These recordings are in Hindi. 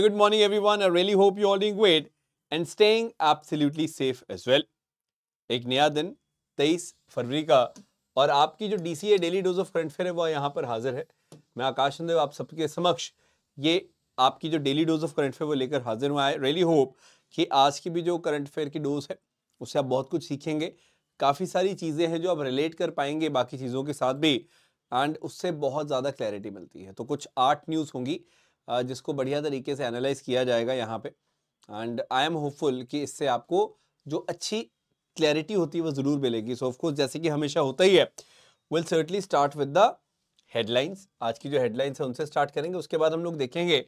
good morning, everyone. I really hope you're all doing great. And staying absolutely safe as well एक नया दिन 23 फरवरी का और आपकी जो D C A daily dose of current affair है वह यहाँ पर हाजिर है मैं आकाश चंदेव आप सबके समक्ष ये आपकी जो daily dose of current affair वो लेकर हाजिर हुआ है रियली होप कि आज की भी जो करंट अफेयर की डोज है उससे आप बहुत कुछ सीखेंगे काफ़ी सारी चीज़ें हैं जो आप रिलेट कर पाएंगे बाकी चीज़ों के साथ भी एंड उससे बहुत ज़्यादा क्लैरिटी मिलती है तो कुछ आठ न्यूज़ होंगी जिसको बढ़िया तरीके से एनालाइज किया जाएगा यहाँ पर एंड आई एम होपफुल कि इससे आपको जो अच्छी क्लैरिटी होती है वो ज़रूर मिलेगी सो ऑफकोर्स जैसे कि हमेशा होता ही है we'll certainly start with the headlines आज की जो हेडलाइंस है उनसे स्टार्ट करेंगे उसके बाद हम लोग देखेंगे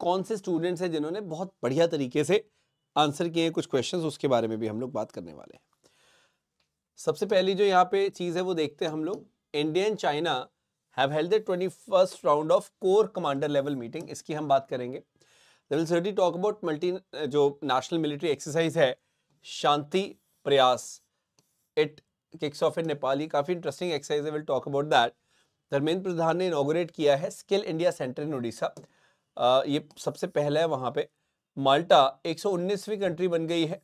कौन से स्टूडेंट्स हैं जिन्होंने बहुत बढ़िया तरीके से आंसर किए हैं कुछ क्वेश्चंस उसके बारे में भी हम लोग बात करने वाले हैं सबसे पहली जो यहाँ पे चीज़ है वो देखते हैं हम लोग India and China have held the twenty first round of core commander level meeting इसकी हम बात करेंगे सर्टी टॉक अबाउट मल्टी जो नेशनल मिलिट्री एक्सरसाइज है शांति प्रयास इट किस ऑफ इन नेपाली काफ़ी इंटरेस्टिंग एक्सरसाइज है we'll talk about that Dharmendra Pradhan ने इनोग्रेट किया है skill India centre in Orissa ये सबसे पहला है वहाँ पे माल्टा 119वीं कंट्री बन गई है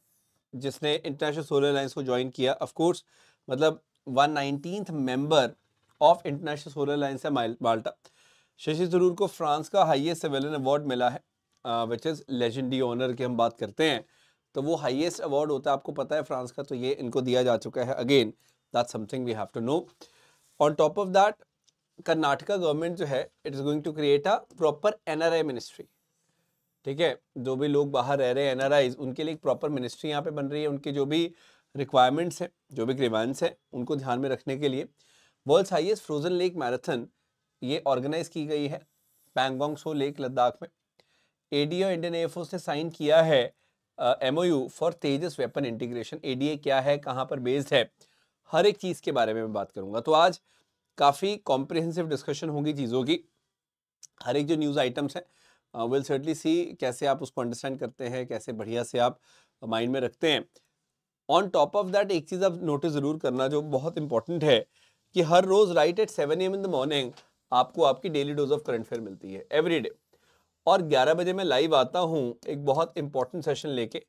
जिसने इंटरनेशनल सोलर अलायंस को ज्वाइन किया ऑफकोर्स मतलब one nineteen member of international solar alliance है माल्टा शशि थरूर को फ्रांस का हाइएस्ट सिविलियन अवार्ड मिला है विच इज़ लेजेंडी ऑनर की हम बात करते हैं तो वो हाईएस्ट अवार्ड होता है आपको पता है फ्रांस का तो ये इनको दिया जा चुका है again that something we have to know on top of that Karnataka government जो है it is going to create a proper NRI ministry ठीक है जो भी लोग बाहर रह रहे हैं एनआरआई उनके लिए एक प्रॉपर मिनिस्ट्री यहाँ पे बन रही है उनके जो भी रिक्वायरमेंट्स हैं जो भी ग्रीवांस हैं उनको ध्यान में रखने के लिए world's highest frozen lake marathon ये ऑर्गेनाइज की गई है पैंगोंग सो लेक लद्दाख में एडीए इंडियन एयरफोर्स ने साइन किया है M O for Tejas weapon integration ADA क्या है कहाँ पर बेस्ड है हर एक चीज़ के बारे में मैं बात करूंगा तो आज काफ़ी कॉम्प्रिहेंसिव डिस्कशन होगी चीज़ों की हर एक जो न्यूज़ आइटम्स हैं विल सर्टली सी कैसे आप उसको अंडरस्टैंड करते हैं कैसे बढ़िया से आप माइंड में रखते हैं ऑन टॉप ऑफ दैट एक चीज़ आप नोटिस ज़रूर करना जो बहुत इंपॉर्टेंट है कि हर रोज़ right at seven AM in the morning आपको आपकी daily dose of current affair मिलती है एवरी डे और 11 बजे मैं लाइव आता हूँ एक बहुत इंपॉर्टेंट सेशन लेके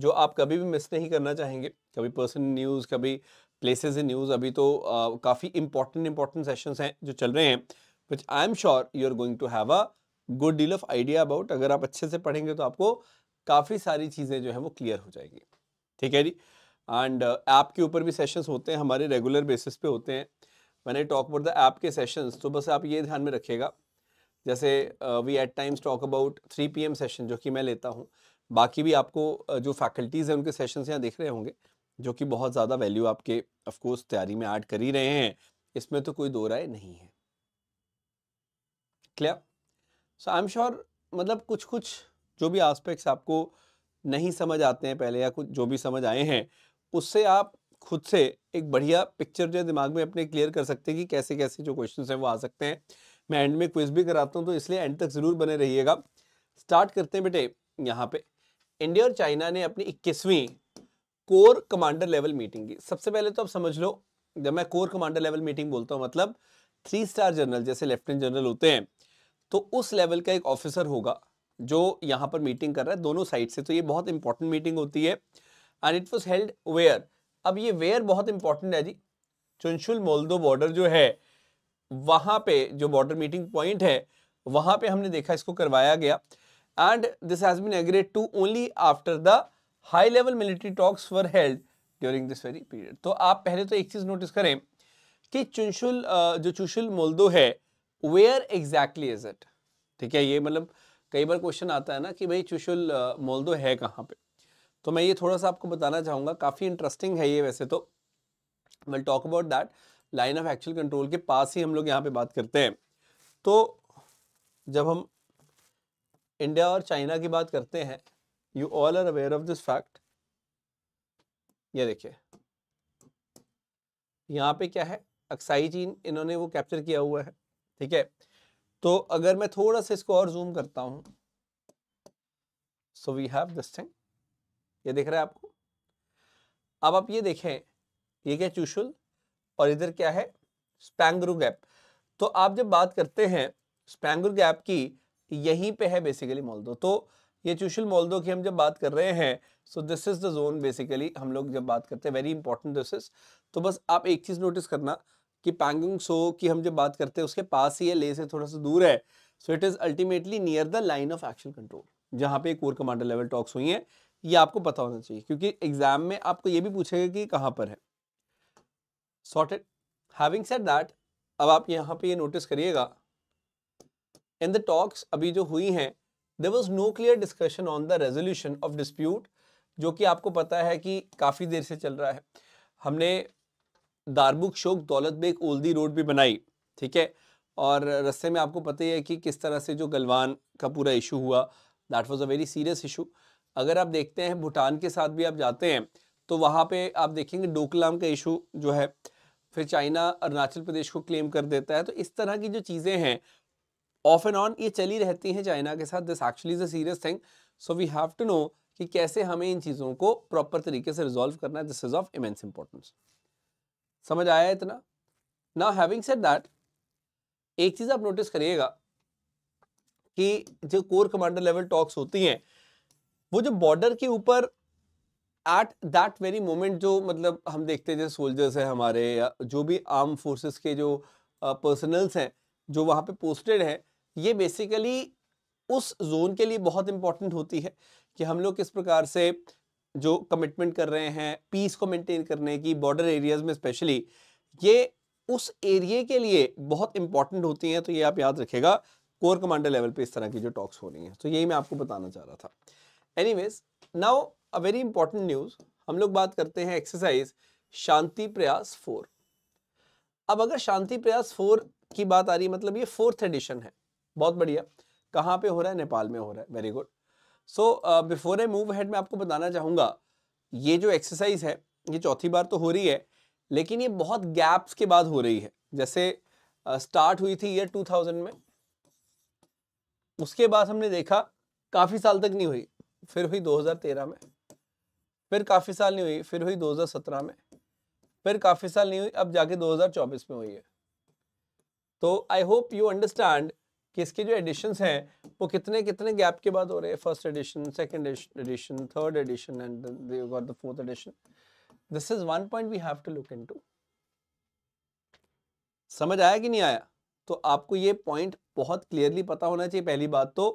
जो आप कभी भी मिस नहीं करना चाहेंगे कभी पर्सन न्यूज़ कभी प्लेसेस इन न्यूज़ अभी तो काफ़ी इंपॉर्टेंट इंपॉर्टेंट सेशंस हैं जो चल रहे हैं which I am sure you are going to have a good deal of idea about अगर आप अच्छे से पढ़ेंगे तो आपको काफ़ी सारी चीज़ें जो है वो क्लियर हो जाएंगी ठीक है जी एंड ऐप के ऊपर भी सेशंस होते हैं हमारे रेगुलर बेसिस पे होते हैं मैंने टॉक अबाउट द ऐप के सेशंस तो बस आप ये ध्यान में रखिएगा जैसे we at times talk about three P session जो कि मैं लेता हूँ बाकी भी आपको जो फैकल्टीज़ हैं उनके सेशन यहाँ देख रहे होंगे जो कि बहुत ज़्यादा वैल्यू आपके ऑफकोर्स तैयारी में ऐड कर ही रहे हैं इसमें तो कोई दो राय नहीं है clear so I am sure मतलब कुछ कुछ जो भी आस्पेक्ट्स आपको नहीं समझ आते हैं पहले या कुछ जो भी समझ आए हैं उससे आप खुद से एक बढ़िया पिक्चर जो दिमाग में अपने क्लियर कर सकते हैं कि कैसे कैसे जो क्वेश्चंस हैं वो आ सकते हैं मैं एंड में क्विज भी कराता हूँ तो इसलिए एंड तक ज़रूर बने रहिएगा स्टार्ट करते हैं बेटे यहाँ पे इंडिया और चाइना ने अपनी इक्कीसवीं कोर कमांडर लेवल मीटिंग की सबसे पहले तो आप समझ लो जब मैं कोर कमांडर लेवल मीटिंग बोलता हूँ मतलब थ्री स्टार जनरल जैसे लेफ्टिनेंट जनरल होते हैं तो उस लेवल का एक ऑफिसर होगा जो यहाँ पर मीटिंग कर रहा है दोनों साइड से तो ये बहुत इंपॉर्टेंट मीटिंग होती है and it was held where अब ये वेयर बहुत इंपॉर्टेंट है जी चुनशुल मोल्डो बॉर्डर जो है वहां पे जो बॉर्डर मीटिंग पॉइंट है वहां पे हमने देखा इसको करवाया गया and this has been agreed to only after the high level military talks for held during this very period तो आप पहले तो एक चीज़ नोटिस करें कि चुनशुल जो चुशुल मोल्दो है वेयर एग्जैक्टली इज इट ठीक है ये मतलब कई बार क्वेश्चन आता है ना कि भाई चुशुल मोल्दो है कहाँ पे तो मैं ये थोड़ा सा आपको बताना चाहूँगा काफ़ी इंटरेस्टिंग है ये वैसे तो we'll talk about that line of actual control के पास ही हम लोग यहाँ पे बात करते हैं तो जब हम इंडिया और चाइना की बात करते हैं you all are aware of this fact ये देखिए यहाँ पे क्या है अक्साई चीन इन्होंने वो कैप्चर किया हुआ है ठीक है तो अगर मैं थोड़ा सा इसको और जूम करता हूँ so we have this thing ये दिख रहा है आपको अब आप ये देखें ये क्या चूशुल और इधर क्या है स्पैंगरू गैप तो आप जब बात करते हैं स्पैंगरू गैप की यहीं पे है बेसिकली मोलदो तो ये चूशल मोल्दो की हम जब बात कर रहे हैं so this is the zone basically हम लोग जब बात करते हैं वेरी इंपॉर्टेंट दिस इज तो बस आप एक चीज़ नोटिस करना कि पैंगोंग सो की हम जब बात करते हैं उसके पास ही है ले से थोड़ा सा दूर है so it is ultimately near the line of action control जहाँ पे कोर कमांडर लेवल टॉक्स हुई हैं ये आपको पता होना चाहिए क्योंकि एग्जाम में आपको ये भी पूछेगा कि कहाँ पर है सॉर्टेड हैविंग सेड दैट अब आप यहाँ पे ये नोटिस करिएगा इन द टॉक्स अभी जो हुई हैं there was no clear discussion on the resolution of dispute जो कि आपको पता है कि काफ़ी देर से चल रहा है हमने दारबुक शोक दौलत बेग ओल्दी रोड भी बनाई ठीक है और रस्ते में आपको पता ही है कि किस तरह से जो गलवान का पूरा इशू हुआ that was a very serious issue अगर आप देखते हैं भूटान के साथ भी आप जाते हैं तो वहाँ पे आप देखेंगे डोकलाम का इशू जो है फिर चाइना अरुणाचल प्रदेश को क्लेम कर देता है तो इस तरह की जो चीज़ें हैं ऑफ एंड ऑन ये चली रहती हैं चाइना के साथ this actually is a serious thing so we have to know कि कैसे हमें इन चीज़ों को प्रॉपर तरीके से रिजॉल्व करना है this is of immense importance समझ आया इतना ना हैविंग सेड दैट एक चीज़ आप नोटिस करिएगा कि जो कोर कमांडर लेवल टॉक्स होती हैं वो जो बॉर्डर के ऊपर एट दैट वेरी मोमेंट जो मतलब हम देखते हैं जैसे सोल्जर्स हैं हमारे या जो भी आर्म फोर्सेस के जो पर्सनल्स हैं जो वहाँ पे पोस्टेड हैं ये बेसिकली उस जोन के लिए बहुत इम्पॉर्टेंट होती है कि हम लोग किस प्रकार से जो कमिटमेंट कर रहे हैं पीस को मेंटेन करने की बॉर्डर एरियाज में स्पेशली ये उस एरिए के लिए बहुत इंपॉर्टेंट होती हैं तो ये आप याद रखेगा कोर कमांडर लेवल पे इस तरह की जो टॉक्स हो रही हैं तो यही मैं आपको बताना चाह रहा था anyways now a very important news हम लोग बात करते हैं एक्सरसाइज शांति प्रयास फोर अब अगर शांति प्रयास फोर की बात आ रही है मतलब ये फोर्थ एडिशन है बहुत बढ़िया कहाँ पे हो रहा है नेपाल में हो रहा है very good so before I move ahead मैं आपको बताना चाहूँगा ये जो एक्सरसाइज है ये चौथी बार तो हो रही है लेकिन ये बहुत गैप्स के बाद हो रही है जैसे स्टार्ट uh, हुई थी ईयर 2000 में उसके बाद हमने देखा काफ़ी साल तक नहीं हुई फिर हुई 2013 में फिर काफ़ी साल नहीं हुई फिर हुई 2017 में फिर काफ़ी साल नहीं हुई अब जाके 2024 में हुई है तो आई होप यू अंडरस्टैंड कि इसके जो एडिशंस हैं वो कितने कितने गैप के बाद हो रहे हैं first edition second edition third edition and the fourth edition this is one point we have to look into समझ आया कि नहीं आया तो आपको ये पॉइंट बहुत क्लियरली पता होना चाहिए पहली बात तो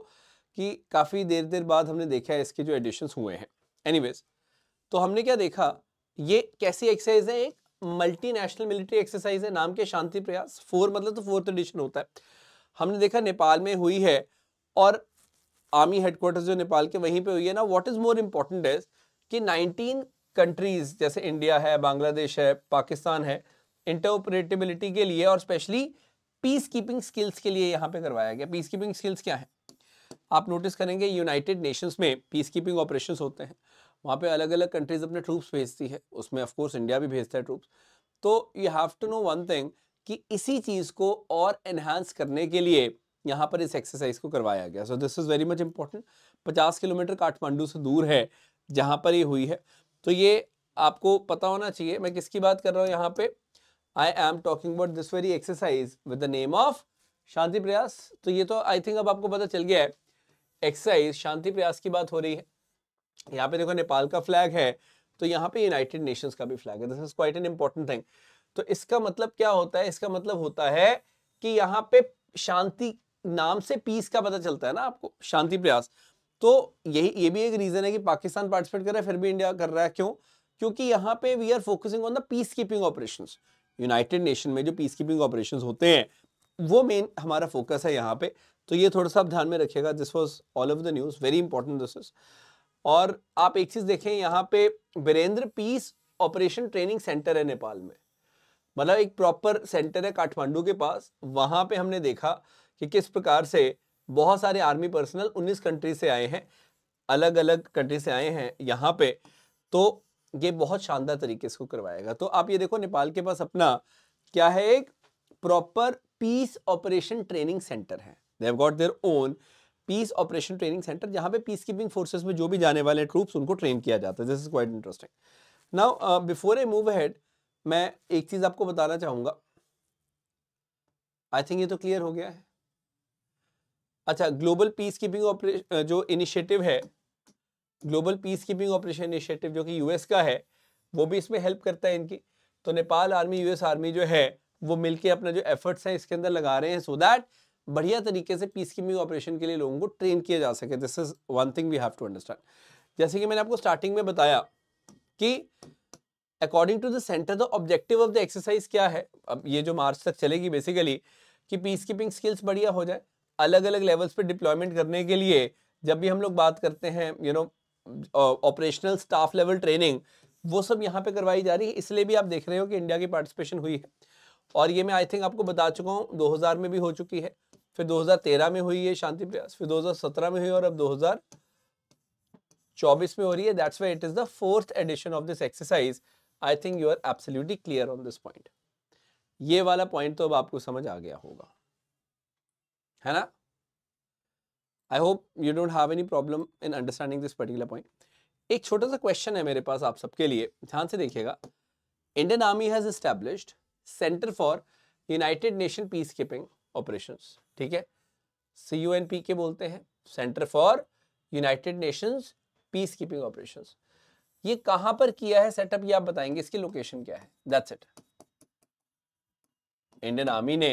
कि काफ़ी देर देर बाद हमने देखा है इसके जो एडिशंस हुए हैं एनीवेज तो हमने क्या देखा ये कैसी एक्सरसाइज है एक मल्टीनेशनल मिलिट्री एक्सरसाइज है नाम के शांति प्रयास फोर मतलब तो फोर्थ एडिशन होता है हमने देखा नेपाल में हुई है और आर्मी हेडक्वार्टर जो नेपाल के वहीं पे हुई है ना what is more important is कि 19 कंट्रीज जैसे इंडिया है बांग्लादेश है पाकिस्तान है इंटरऑपरेटेबिलिटी के लिए और स्पेशली पीस कीपिंग स्किल्स के लिए यहाँ पे करवाया गया पीस कीपिंग स्किल्स क्या है आप नोटिस करेंगे यूनाइटेड नेशंस में पीस कीपिंग ऑपरेशन होते हैं वहाँ पे अलग अलग कंट्रीज अपने ट्रूप्स भेजती है उसमें ऑफकोर्स इंडिया भी भेजता है ट्रूप्स तो you have to know one thing कि इसी चीज़ को और एनहांस करने के लिए यहाँ पर इस एक्सरसाइज को करवाया गया so this is very much important पचास किलोमीटर काठमांडू से दूर है जहाँ पर ये हुई है तो ये आपको पता होना चाहिए मैं किसकी बात कर रहा हूँ यहाँ पे I am talking about this very exercise with the name of Shanti Prayas तो ये तो आई थिंक अब आपको पता चल गया है एक्सरसाइज शांति प्रयास की बात हो रही है यहाँ पे देखो नेपाल का फ्लैग है तो यहाँ पे यूनाइटेड नेशंस का भी फ्लैग है this is quite an important thing तो इसका मतलब क्या होता है इसका मतलब होता है कि यहाँ पे शांति नाम से पीस का पता चलता है ना आपको शांति प्रयास तो यही ये भी एक रीजन है कि पाकिस्तान पार्टिसिपेट कर रहा है फिर भी इंडिया कर रहा है क्यों क्योंकि यहाँ पे we are focusing on the peace keeping operation United Nation में जो पीस कीपिंग ऑपरेशन होते हैं वो मेन हमारा फोकस है यहाँ पे तो ये थोड़ा सा आप ध्यान में रखिएगा this was all of the news very important this is और आप एक चीज देखें यहाँ पे Virendra peace operation training centre है नेपाल में मतलब एक प्रॉपर सेंटर है काठमांडू के पास वहां पे हमने देखा कि किस प्रकार से बहुत सारे आर्मी पर्सनल 19 कंट्री से आए हैं अलग अलग कंट्री से आए हैं यहाँ पे तो ये बहुत शानदार तरीके से करवाएगा तो आप ये देखो नेपाल के पास अपना क्या है एक proper peace operation training centre है they've got their own peace operation training centre जहां पे पीस कीपिंग फोर्सेस में जो भी जाने वाले ट्रूप्स उनको ट्रेन किया जाता है this is quite interesting now before I move ahead मैं एक चीज़ आपको बताना चाहूंगा आई थिंक ये तो क्लियर हो गया है अच्छा ग्लोबल पीस कीपिंग ऑपरेशन जो इनिशिएटिव है global peace keeping operation initiative जो कि यूएस का है वो भी इसमें हेल्प करता है इनकी तो नेपाल आर्मी यूएस आर्मी जो है वो मिलके अपना जो एफर्ट्स हैं इसके अंदर लगा रहे हैं सो so दैट बढ़िया तरीके से पीस कीपिंग ऑपरेशन के लिए लोगों को ट्रेन किया जा सके this is one thing we have to understand जैसे कि मैंने आपको स्टार्टिंग में बताया कि according to the centre the objective of the exercise क्या है अब ये जो मार्च तक चलेगी बेसिकली कि पीस कीपिंग स्किल्स बढ़िया हो जाए अलग अलग लेवल्स पर डिप्लॉयमेंट करने के लिए जब भी हम लोग बात करते हैं you know operational staff level training वो सब यहाँ पे करवाई जा रही है इसलिए भी आप देख रहे हो कि इंडिया की पार्टिसिपेशन हुई है और ये मैं आई थिंक आपको बता चुका हूँ 2000 में भी हो चुकी है फिर 2013 में हुई है शांति प्रयास फिर 2017 में हुई और अब 2024 में हो रही है that's why it is the fourth edition of this exercise I think you are absolutely clear on this point ये वाला पॉइंट तो अब आपको समझ आ गया होगा है ना I hope you don't have any problem in understanding this particular point एक छोटा सा क्वेश्चन है मेरे पास आप सबके लिए ध्यान से देखिएगा Indian army has established centre for united nation peace keeping operations ठीक है C U N P K बोलते हैं centre for united nations peace keeping operation ये कहां पर किया है सेटअप ये आप बताएंगे इसकी लोकेशन क्या है दैट्स इट इंडियन आर्मी ने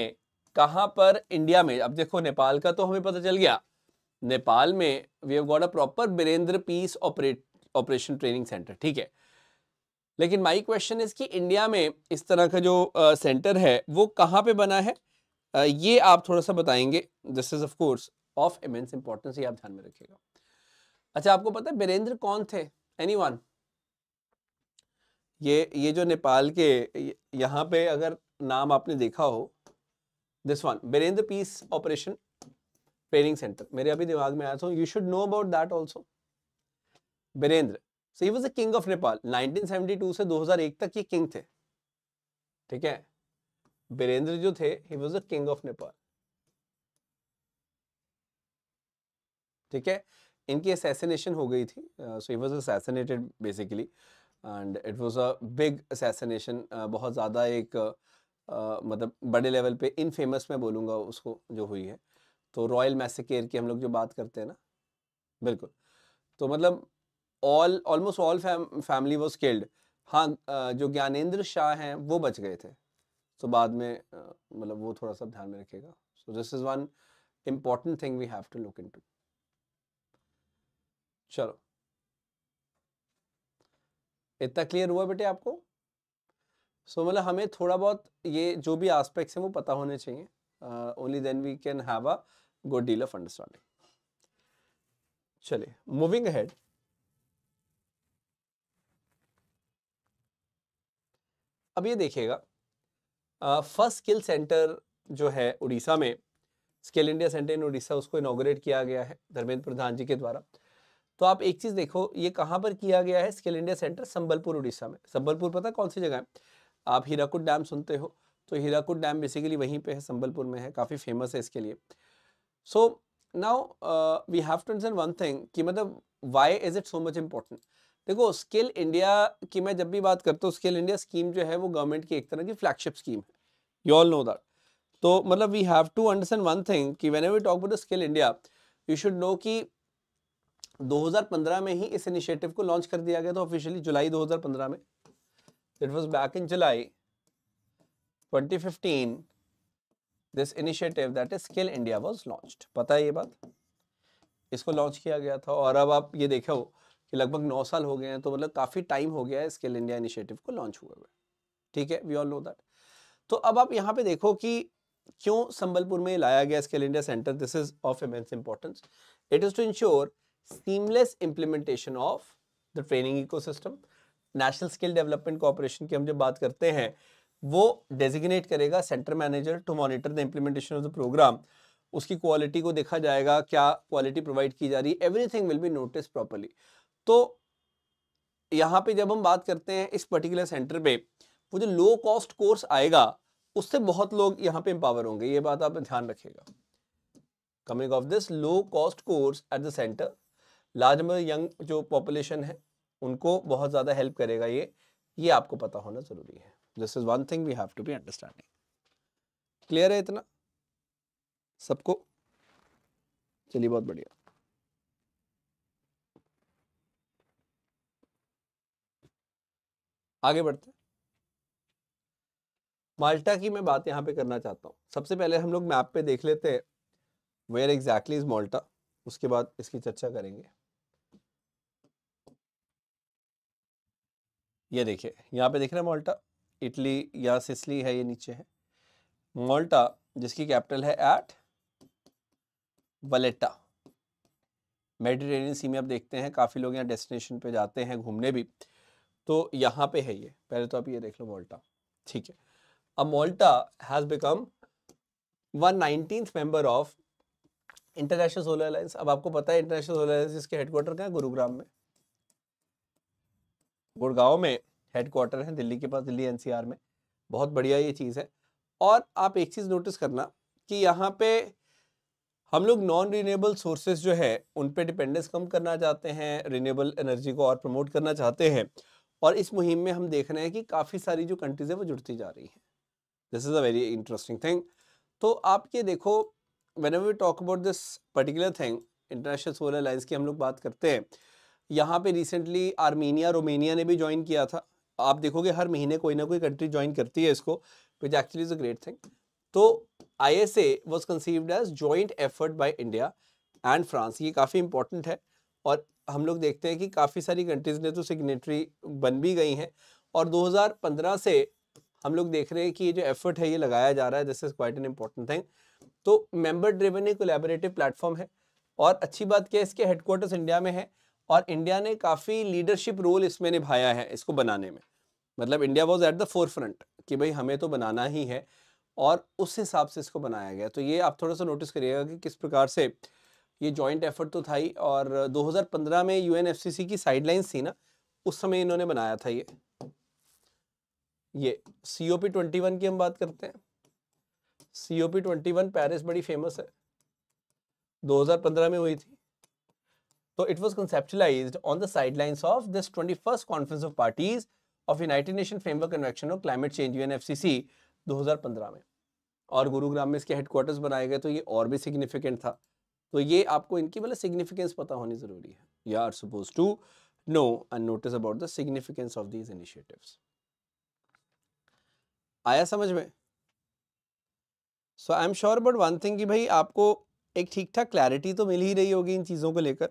कहां पर इंडिया में अब देखो नेपाल का तो हमें पता चल गया नेपाल में we have got a proper Birendra peace operate operation training centre ठीक है लेकिन माई क्वेश्चन इज कि इंडिया में इस तरह का जो सेंटर है वो कहां पे बना है ये आप थोड़ा सा बताएंगे this is of course of immense importance ये आप ध्यान में रखिएगा अच्छा आपको पता है बीरेंद्र कौन थे एनी ये ये जो नेपाल के यहाँ पे अगर नाम आपने देखा हो this one Birendra peace operation training centre मेरे अभी दिमाग में आया था you should know about that also Birendra so he was the king of Nepal 1972 से 2001 तक ये किंग थे ठीक है बीरेंद्र जो थे he was the king of Nepal ठीक है इनकी असैसिनेशन हो गई थी so he was assassinated basically and it was a big assassination बहुत ज़्यादा एक uh, मतलब बड़े लेवल पे इनफेमस मैं बोलूँगा उसको जो हुई है तो रॉयल मैसेकेयर की हम लोग जो बात करते हैं ना बिल्कुल तो मतलब all almost all family was killed हाँ जो ज्ञानेंद्र शाह हैं वो बच गए थे सो बाद में मतलब वो थोड़ा सा ध्यान में रखेगा so this is one important thing we have to look in to चलो इतना क्लियर हुआ बेटे आपको सो so, मतलब हमें थोड़ा बहुत ये जो भी आस्पेक्ट्स हैं वो पता होने चाहिए only then we can have a good deal of understanding चलिए मूविंग हेड अब ये देखिएगा फर्स्ट स्किल सेंटर जो है उड़ीसा में skill India centre in Orissa उसको इनाग्रेट किया गया है धर्मेंद्र प्रधान जी के द्वारा तो आप एक चीज़ देखो ये कहाँ पर किया गया है skill India centre Sambalpur Orissa में संबलपुर पता कौन सी जगह है आप हीराकुट डैम सुनते हो तो हीराकुट डैम बेसिकली वहीं पे है संबलपुर में है काफ़ी फेमस है इसके लिए so now we have to understand one thing कि मतलब why is it so much important देखो स्किल इंडिया की मैं जब भी बात करता हूँ स्किल इंडिया स्कीम जो है वो गवर्नमेंट की एक तरह की फ्लैगशिप स्कीम है यू ऑल नो दैट तो मतलब we have to understand one thing कि when we talk about skill India you should know कि 2015 में ही इस इनिशिएटिव को लॉन्च कर दिया गया था ऑफिशियली जुलाई 2015 में it was back in July 2015 this initiative that is skill India was launched पता है ये बात इसको लॉन्च किया गया था और अब आप ये देखे हो कि लगभग नौ साल हो गए हैं तो मतलब काफ़ी टाइम हो गया है स्किल इंडिया इनिशिएटिव को लॉन्च हुए हुए ठीक है वी ऑल नो दैट तो अब आप यहाँ पे देखो कि क्यों संबलपुर में लाया गया skill India centre this is of immense importance it is to ensure seamless implementation of the training ecosystem national skill development corporation की हम जब बात करते हैं वो डेजिग्नेट करेगा centre manager to monitor the implementation of the programme उसकी क्वालिटी को देखा जाएगा क्या क्वालिटी प्रोवाइड की जा रही है everything will be notice properly तो यहाँ पे जब हम बात करते हैं इस पर्टिकुलर सेंटर पे वो जो लो कॉस्ट कोर्स आएगा उससे बहुत लोग यहाँ पे एम्पावर होंगे ये बात आप ध्यान रखिएगा coming of this low cost course at the centre large number young जो पॉपुलेशन है उनको बहुत ज़्यादा हेल्प करेगा ये ये आपको पता होना ज़रूरी है this is one thing we have to be understanding clear है इतना सबको चलिए बहुत बढ़िया आगे बढ़ते हैं माल्टा की मैं बात यहाँ पे करना चाहता हूँ सबसे पहले हम लोग मैप पे देख लेते हैं वेयर एग्जैक्टली इज माल्टा उसके बाद इसकी चर्चा करेंगे ये देखिए यहाँ पे देख रहे हैं माल्टा इटली या सिसली है ये नीचे है माल्टा जिसकी कैपिटल है एट वलेटा मेडिटेरेनियन सी में आप देखते हैं काफ़ी लोग यहाँ डेस्टिनेशन पे जाते हैं घूमने भी तो यहाँ पे है ये पहले तो आप ये देख लो मोल्टा ठीक है अब Malta has become one nineteen member of international solar alliance अब आपको पता है इंटरनेशनल सोलर अलायंस इसके हेडक्वार्टर कहाँ गुरुग्राम में गुड़गांव में हेडक्वार्टर है दिल्ली के पास दिल्ली एनसीआर में बहुत बढ़िया ये चीज़ है और आप एक चीज़ नोटिस करना कि यहाँ पे हम लोग नॉन रीनेबल सोर्सेज जो है उन पे डिपेंडेंस कम करना चाहते हैं रीनेबल एनर्जी को और प्रमोट करना चाहते हैं और इस मुहिम में हम देख रहे हैं कि काफ़ी सारी जो कंट्रीज़ है वो जुड़ती जा रही हैं this is a very interesting thing तो आप ये देखो when we talk about this particular thing international solar alliance की हम लोग बात करते हैं यहाँ पे रिसेंटली आर्मीनिया रोमेनिया ने भी ज्वाइन किया था आप देखोगे हर महीने कोई ना कोई कंट्री ज्वाइन करती है इसको which actually is a great thing तो I S A was conceived as joint effort by India and France ये काफ़ी इंपॉर्टेंट है और हम लोग देखते हैं कि काफ़ी सारी कंट्रीज़ ने तो सिग्नेटरी बन भी गई हैं और 2015 से हम लोग देख रहे हैं कि ये जो एफर्ट है ये लगाया जा रहा है this is quite an important thing तो मेंबर ड्रिवन एक कोलेबरेटिव प्लेटफॉर्म है और अच्छी बात क्या है इसके हेडक्वार्टर्स इंडिया में है और इंडिया ने काफ़ी लीडरशिप रोल इसमें निभाया है इसको बनाने में मतलब India was at the forefront कि भाई हमें तो बनाना ही है और उस हिसाब से इसको बनाया गया तो ये आप थोड़ा सा नोटिस करिएगा कि किस प्रकार से ये जॉइंट एफर्ट तो था ही और 2015 में यूएनएफसीसी की साइडलाइंस थी ना उस समय इन्होंने बनाया था ये ये C O P twenty one की हम बात करते हैं C O P twenty one Paris बड़ी फेमस है 2015 में हुई थी तो it was conceptualize on the sidelines of this twenty first conference of parties of united nation framework convention of climate change U N F C C दो हज़ार पंद्रह में और गुरुग्राम में इसके हेडक्वार्टर्स बनाए गए तो ये और भी सिग्निफिकेंट था तो ये आपको इनकी मतलब सिग्निफिकेंस पता होनी ज़रूरी है you are suppose to know and notice about the significance of these initiative आया समझ में so I am sure but one thing कि भाई आपको एक ठीक ठाक क्लैरिटी तो मिल ही रही होगी इन चीज़ों को लेकर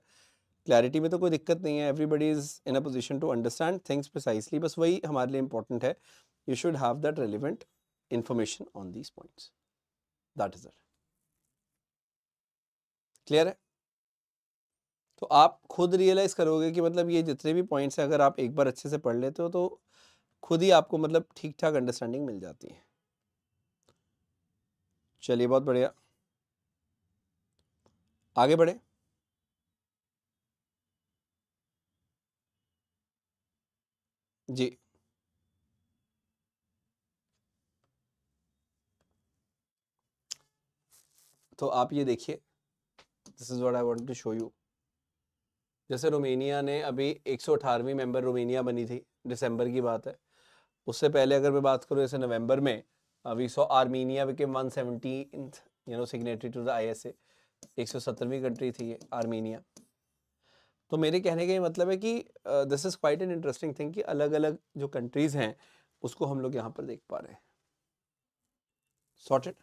क्लैरिटी में तो कोई दिक्कत नहीं है everybody is in a position to understand things precisely बस वही हमारे लिए इंपॉर्टेंट है you should have that relevant information on these points that is it clear है तो आप खुद रियलाइज़ करोगे कि मतलब ये जितने भी पॉइंट्स हैं अगर आप एक बार अच्छे से पढ़ लेते हो तो खुद ही आपको मतलब ठीक ठाक अंडरस्टैंडिंग मिल जाती है चलिए बहुत बढ़िया आगे बढ़े जी तो आप ये देखिए this is what I want to show you जैसे रोमेनिया ने अभी एक सौ मेंबर रोमेनिया बनी थी दिसंबर की बात है उससे पहले अगर मैं बात करूँ जैसे नवंबर में अभी so Armenia became one seventeen you know signatory to the I S A एक सौ सत्तरवीं कंट्री थी ये आर्मीनिया तो मेरे कहने का ये मतलब है कि this is quite an interesting thing कि अलग अलग जो कंट्रीज़ हैं उसको हम लोग यहाँ पर देख पा रहे हैं sorted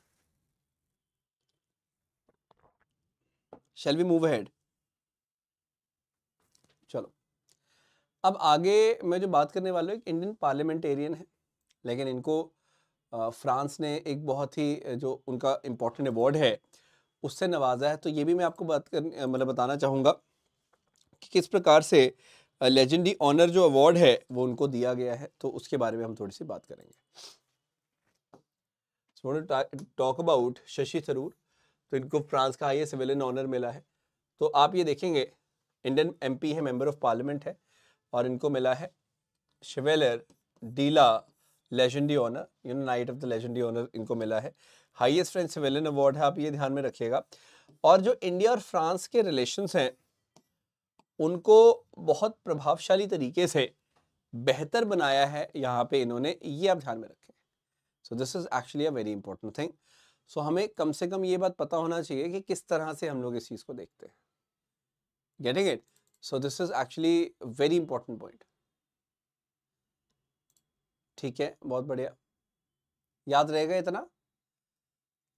shall we move ahead चलो अब आगे मैं जो बात करने वाला हूँ एक इंडियन पार्लियामेंटेरियन है लेकिन इनको फ्रांस ने एक बहुत ही जो उनका इम्पोर्टेंट अवार्ड है उससे नवाजा है तो ये भी मैं आपको बात कर मतलब बताना चाहूँगा कि किस प्रकार से लेजेंडी ऑनर जो अवार्ड है वो उनको दिया गया है तो उसके बारे में हम थोड़ी सी बात करेंगे टॉक अबाउट शशि थरूर तो इनको फ्रांस का हाइएस्ट सिविलियन ऑनर मिला है तो आप ये देखेंगे इंडियन एमपी है मेंबर ऑफ पार्लियामेंट है और इनको मिला है शिवेलर डीला legion honour you know knight of the legion honour इनको मिला है हाईएस्ट फ्रेंच सिविलियन अवार्ड है आप ये ध्यान में रखिएगा और जो इंडिया और फ्रांस के रिलेशंस हैं उनको बहुत प्रभावशाली तरीके से बेहतर बनाया है यहाँ पे इन्होंने ये आप ध्यान में रखें so this is actually a very important thing so हमें कम से कम ये बात पता होना चाहिए कि किस तरह से हम लोग इस चीज़ को देखते हैं getting it so this is actually very important point ठीक है बहुत बढ़िया याद रहेगा इतना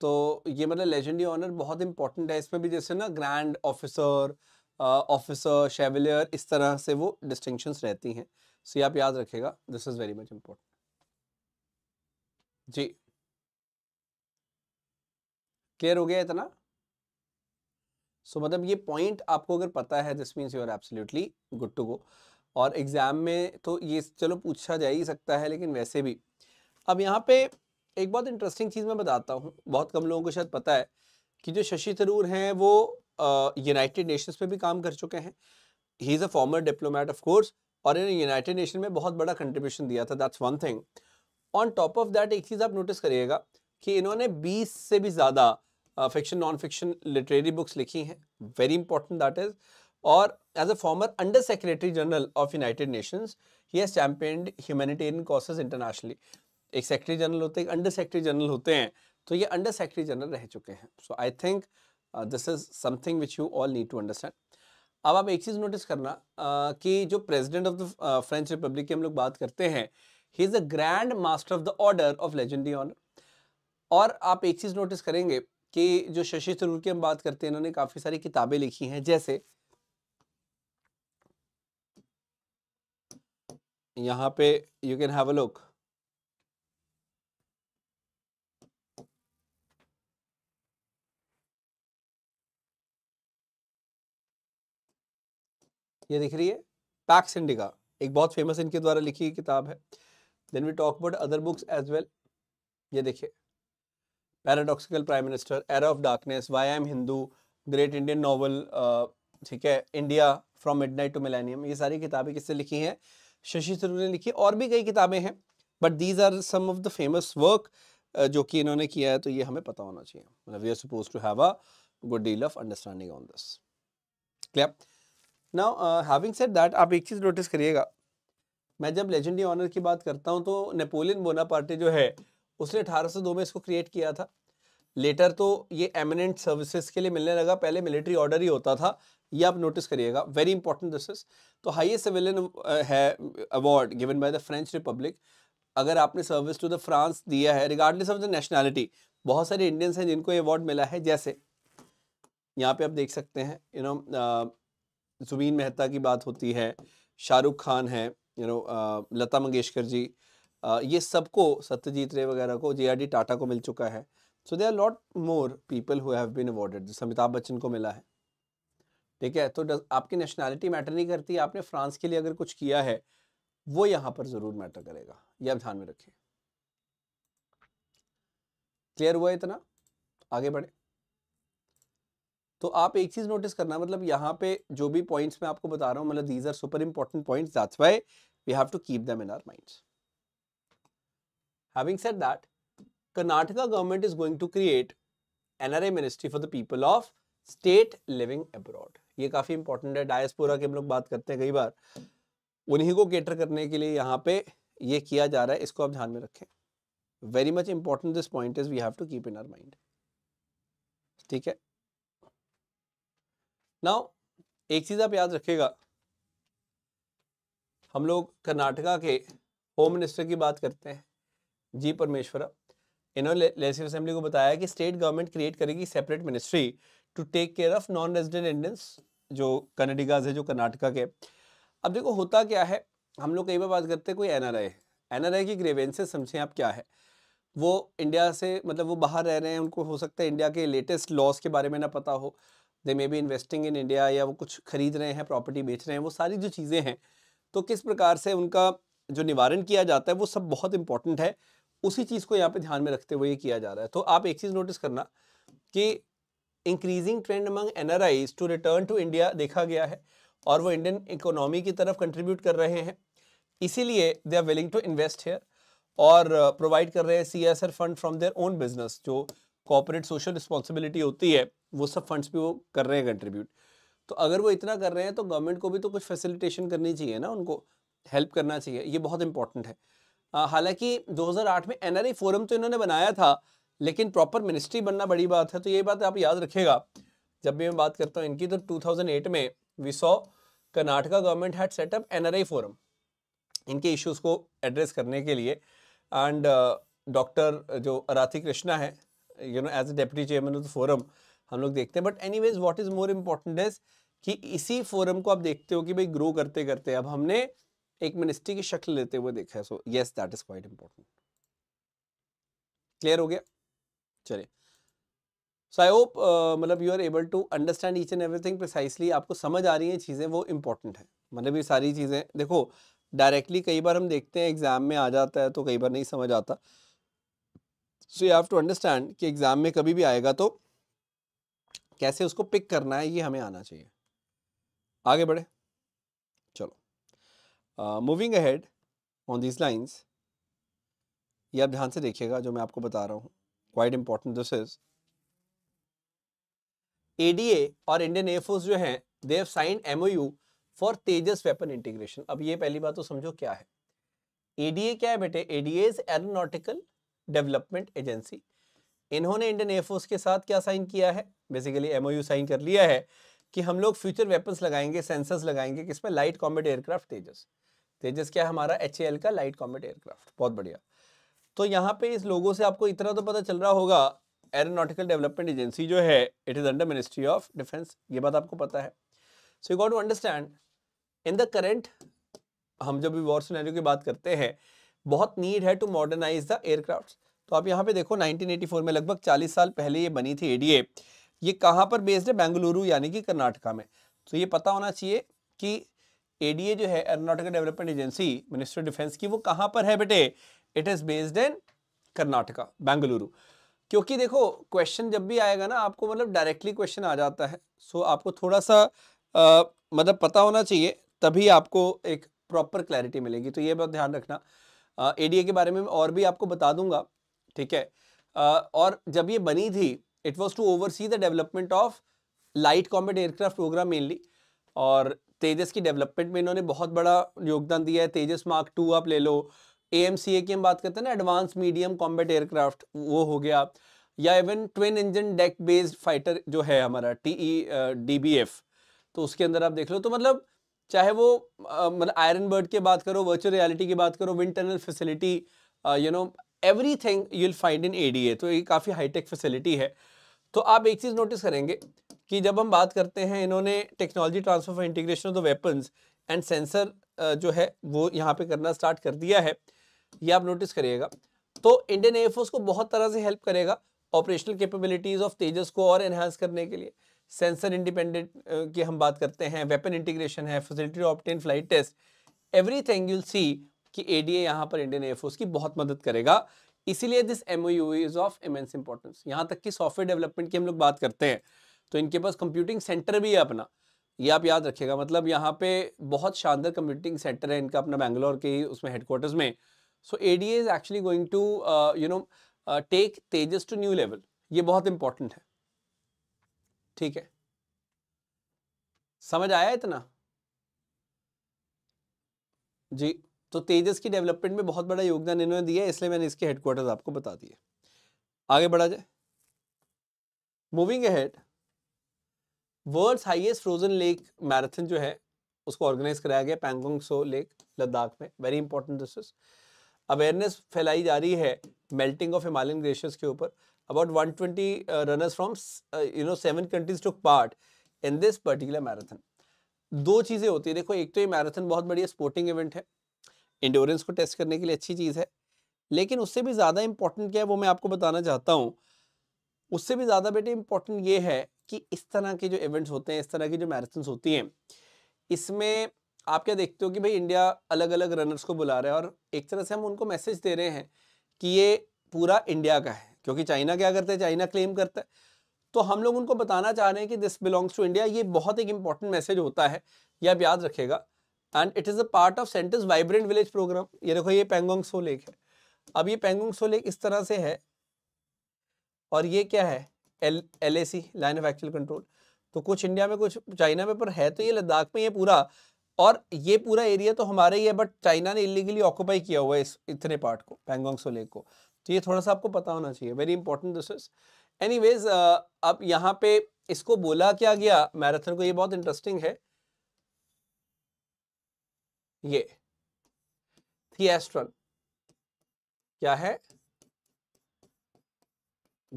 तो ये मतलब लेजेंडरी ऑनर बहुत इंपॉर्टेंट है इसमें भी जैसे ना ग्रैंड ऑफिसर ऑफिसर शेवलियर इस तरह से वो डिस्टिंक्शंस रहती हैं सो so, ये आप याद रखेगा this is very much important जी क्लियर हो गया इतना सो so, मतलब ये पॉइंट आपको अगर पता है this means you're absolutely good to go और एग्ज़ाम में तो ये चलो पूछा जा ही सकता है लेकिन वैसे भी अब यहाँ पे एक बहुत इंटरेस्टिंग चीज़ मैं बताता हूँ बहुत कम लोगों को शायद पता है कि जो शशि थरूर हैं वो यूनाइटेड नेशंस पे भी काम कर चुके हैं he is a former diplomat of course और इन्होंने यूनाइटेड नेशन में बहुत बड़ा कंट्रीब्यूशन दिया था that's one thing on top of that एक चीज़ आप नोटिस करिएगा कि इन्होंने बीस से भी ज़्यादा fiction non fiction literary books लिखी हैं वेरी इंपॉर्टेंट दैट इज़ और as a former under secretary general of united nations he has championed humanitarian causes internationally एक सेक्रेटरी जनरल होते हैं अंडर सेक्रेटरी जनरल होते हैं तो ये अंडर सेक्रेटरी जनरल रह चुके हैं so I think this is something which you all need to understand अब आप एक चीज़ नोटिस करना uh, कि जो president of the French republic की हम लोग बात करते हैं he is the grand master of the order of legendary honour और आप एक चीज़ नोटिस करेंगे कि जो शशि थरूर की हम बात करते हैं इन्होंने काफ़ी सारी किताबें लिखी हैं जैसे यहां पे you can have a look ये दिख रही है पैक्स इंडिका एक बहुत फेमस इनके द्वारा लिखी किताब है then we talk about other books as well ये देखिए paradoxical prime minister era of darkness why I am Hindu great Indian novel ठीक है India from night to millennium ये सारी किताबें किससे लिखी हैं शशि थरूर ने लिखी और भी कई किताबें हैं but these are some of the famous work जो कि इन्होंने किया है तो ये हमें पता होना चाहिए मतलब we are suppose to have a good deal of understanding on this clear now having said that आप एक चीज़ नोटिस करिएगा मैं जब लेजेंडरी ऑनर की बात करता हूँ तो नेपोलियन बोनापार्टी जो है उसने 1802 में इसको क्रिएट किया था लेटर तो ये एमिनेंट सर्विसेज के लिए मिलने लगा पहले मिलिट्री ऑर्डर ही होता था ये आप नोटिस करिएगा वेरी इंपॉर्टेंट दिस इज तो हाइएस्ट सिविलियन है award given by the French republic अगर आपने सर्विस टू द फ्रांस दिया है रिगार्डलेस ऑफ द नेशनैलिटी बहुत सारे इंडियंस हैं जिनको ये अवार्ड मिला है जैसे यहाँ पे आप देख सकते हैं यू नो जुबीन मेहता की बात होती है शाहरुख खान है यू नो लता मंगेशकर जी ये सबको सत्यजीत रे वगैरह को जे टाटा को मिल चुका है so there are lot more people who have been awarded जैसे अमिताभ बच्चन को मिला है ठीक है तो आपकी नेशनैलिटी मैटर नहीं करती आपने फ्रांस के लिए अगर कुछ किया है वो यहाँ पर ज़रूर मैटर करेगा ये आप ध्यान में रखिए क्लियर हुआ इतना आगे बढ़े तो आप एक चीज़ नोटिस करना मतलब यहाँ पे जो भी पॉइंट्स मैं आपको बता रहा हूँ मतलब these are super important points that's why we have to keep them in our minds Having said that, Karnataka government is going to create NRA ministry for the people of state living abroad. ये काफ़ी इंपॉर्टेंट है डायस्पोरा की हम लोग बात करते हैं कई बार उन्हीं को केटर करने के लिए यहाँ पे ये किया जा रहा है इसको आप ध्यान में रखें very much important this point is we have to keep in our mind ठीक है नाउ एक चीज़ आप याद रखेगा हम लोग कर्नाटका के होम मिनिस्टर की बात करते हैं जी परमेश्वरा इन्होंने लेजिस्टिव असेंबली को बताया कि स्टेट गवर्नमेंट क्रिएट करेगी separate ministry to take care of non resident Indians जो कनेडिगाज है जो कर्नाटका के अब देखो होता क्या है हम लोग कई बार बात करते हैं कोई N R I N R I की ग्रेवेंसेज समझें आप क्या है वो इंडिया से मतलब वो बाहर रह रहे हैं उनको हो सकता है इंडिया के लेटेस्ट लॉस के बारे में ना पता हो they may be investing in India या वो कुछ खरीद रहे हैं प्रॉपर्टी बेच रहे हैं वो सारी जो चीज़ें हैं तो किस प्रकार से उनका जो निवारण किया जाता है वो सब बहुत इंपॉर्टेंट है उसी चीज़ को यहाँ पे ध्यान में रखते हुए ये किया जा रहा है तो आप एक चीज़ नोटिस करना कि increasing trend among N to return to India देखा गया है और वो इंडियन इकोनॉमी की तरफ कंट्रीब्यूट कर रहे हैं इसीलिए they are willing to invest here और प्रोवाइड कर रहे हैं C S R fund from their own business जो कॉपरेट सोशल रिस्पॉन्सिबिलिटी होती है वो सब फंड्स भी वो कर रहे हैं कंट्रीब्यूट तो अगर वो इतना कर रहे हैं तो गवर्नमेंट को भी तो कुछ फैसिलिटेशन करनी चाहिए ना उनको हेल्प करना चाहिए ये बहुत इंपॉर्टेंट है हालांकि 2008 में एनआरए फोरम तो इन्होंने बनाया था लेकिन प्रॉपर मिनिस्ट्री बनना बड़ी बात है तो ये बात आप याद रखेगा जब भी मैं बात करता हूँ इनकी तो 2008 में we saw Karnataka government had set up NRI forum इनके इश्यूज को एड्रेस करने के लिए एंड डॉक्टर जो अराथी कृष्णा है you know as a deputy chairman of the forum हम लोग देखते हैं but anyways what is more important is कि इसी फोरम को आप देखते हो कि भाई ग्रो करते करते अब हमने एक मिनिस्ट्री की शक्ल लेते हुए देखा है so yes that is quite important clear हो गया चलिए सो आई होप मतलब you are able to understand each and everything precisely आपको समझ आ रही हैं चीज़ें वो इंपॉर्टेंट है मतलब ये सारी चीज़ें देखो डायरेक्टली कई बार हम देखते हैं एग्जाम में आ जाता है तो कई बार नहीं समझ आता so you have to understand कि एग्ज़ाम में कभी भी आएगा तो कैसे उसको पिक करना है ये हमें आना चाहिए आगे बढ़े moving ahead on these lines ये आप ध्यान से देखिएगा जो मैं आपको बता रहा हूँ quite important this is ADA और इंडियन एयरफोर्स जो है they have sign MOU for Tejas weapon integration अब ये पहली बात तो समझो क्या है एडीए क्या है बेटे ADA is aeronautical development agency इन्होंने इंडियन एयरफोर्स के साथ क्या साइन किया है बेसिकली एमओयू साइन कर लिया है कि हम लोग फ्यूचर वेपन्स लगाएंगे सेंसर्स लगाएंगे किस पर light combat aircraft Tejas Tejas क्या है हमारा एच का लाइट कॉमेट एयरक्राफ्ट बहुत बढ़िया तो यहाँ पे इस लोगों से आपको इतना तो पता चल रहा होगा एरोनॉटिकल डेवलपमेंट एजेंसी जो है it is under ministry of defence ये बात आपको पता है so you got to understand in the current हम जब भी वॉर सिनेरियो की बात करते हैं बहुत नीड है टू मॉडर्नाइज द एयरक्राफ्ट तो आप यहाँ पे देखो 1984 में लगभग 40 साल पहले ये बनी थी एडीए ये कहाँ पर बेस्ड है बेंगलुरु यानी कि कर्नाटका में तो ये पता होना चाहिए कि एडीए जो है aeronautical development agency ministry defence की वो कहाँ पर है बेटे it is based in Karnataka Bengaluru क्योंकि देखो क्वेश्चन जब भी आएगा ना आपको मतलब डायरेक्टली क्वेश्चन आ जाता है सो so, आपको थोड़ा सा आ, मतलब पता होना चाहिए तभी आपको एक प्रॉपर क्लैरिटी मिलेगी तो ये बहुत ध्यान रखना ए के बारे में और भी आपको बता दूंगा ठीक है आ, और जब ये बनी थी it was to oversee the development of light combat aircraft programme mainly और तेजस की डेवलपमेंट में इन्होंने बहुत बड़ा योगदान दिया है तेजस मार्क टू आप ले लो ए की हम बात करते हैं ना एडवांस मीडियम कॉम्बेट एयरक्राफ्ट वो हो गया या even twin engine deck based fighter जो है हमारा T E D B F तो उसके अंदर आप देख लो तो मतलब चाहे वो मतलब आयरन बर्ड की बात करो वर्चुअल रियलिटी की बात करो wind tunnel facility you know everything you'll find in a तो ये काफ़ी हाईटेक फैसिलिटी है तो आप एक चीज़ नोटिस करेंगे कि जब हम बात करते हैं इन्होंने technology transfer for integration of the weapons and sensor जो है वो यहाँ पे करना स्टार्ट कर दिया है ये आप नोटिस करिएगा तो इंडियन एयरफोर्स को बहुत तरह से हेल्प करेगा ऑपरेशनल कैपेबिलिटीज़ ऑफ तेजस को और एनहांस करने के लिए सेंसर इंडिपेंडेंट की हम बात करते हैं वेपन इंटीग्रेशन है facility often flight test everything you'll see कि ए डी ए यहाँ पर इंडियन एयरफोर्स की बहुत मदद करेगा इसीलिए this M O U is of immense importance यहाँ तक कि सॉफ्टवेयर डेवलपमेंट की हम लोग बात करते हैं तो इनके पास कंप्यूटिंग सेंटर भी है अपना ये आप याद रखिएगा मतलब यहाँ पे बहुत शानदार कंप्यूटिंग सेंटर है इनका अपना बैंगलोर के उसमें हेडक्वार्टर्स में so A D is actually going to you know take Tejas to new level ये बहुत इंपॉर्टेंट है ठीक है समझ आया इतना जी तो तेजस की डेवलपमेंट में बहुत बड़ा योगदान इन्होंने दिया इसलिए मैंने इसके हेडक्वार्टर आपको बता दिए आगे बढ़ा जाए moving ahead world's highest frozen lake marathon जो है उसको ऑर्गेनाइज कराया गया पैंगोंग सो लेक लद्दाख में very important this is awareness फैलाई जा रही है मेल्टिंग ऑफ हिमालयन ग्लेशियर्स के ऊपर about 120 runners from you know seven countries took part in this particular marathon दो चीज़ें होती है देखो एक तो ये मैराथन बहुत बढ़िया स्पोर्टिंग इवेंट है इंडोरेंस को टेस्ट करने के लिए अच्छी चीज़ है लेकिन उससे भी ज़्यादा इंपॉर्टेंट क्या है वो मैं आपको बताना चाहता हूँ उससे भी ज़्यादा बेटे इंपॉर्टेंट ये है कि इस तरह के जो इवेंट्स होते हैं इस तरह की जो मैराथन्स होती हैं इसमें आप क्या देखते हो कि भाई इंडिया अलग अलग रनर्स को बुला रहे हैं और एक तरह से हम उनको मैसेज दे रहे हैं कि ये पूरा इंडिया का है क्योंकि चाइना क्या करता है चाइना क्लेम करता है तो हम लोग उनको बताना चाह रहे हैं कि दिस बिलोंग्स टू इंडिया ये बहुत एक इंपॉर्टेंट मैसेज होता है ये आप याद रखेगा and it is a part of centre's vibrant village programme ये देखो ये पेंगोंग सो लेक है अब ये पेंगोंग सो लेक इस तरह से है और ये क्या है L L line of actual control तो कुछ इंडिया में कुछ चाइना में पर है तो ये लद्दाख में ये पूरा और ये पूरा एरिया तो हमारा ही है बट चाइना ने इलीगली ऑक्यूपाई किया हुआ है इस इतने पार्ट को पेंगोंग सो लेक को तो ये थोड़ा सा आपको पता होना चाहिए very important this is any अब यहाँ पे इसको बोला क्या गया मैराथन को ये बहुत इंटरेस्टिंग है ये थिएस्ट्रल क्या है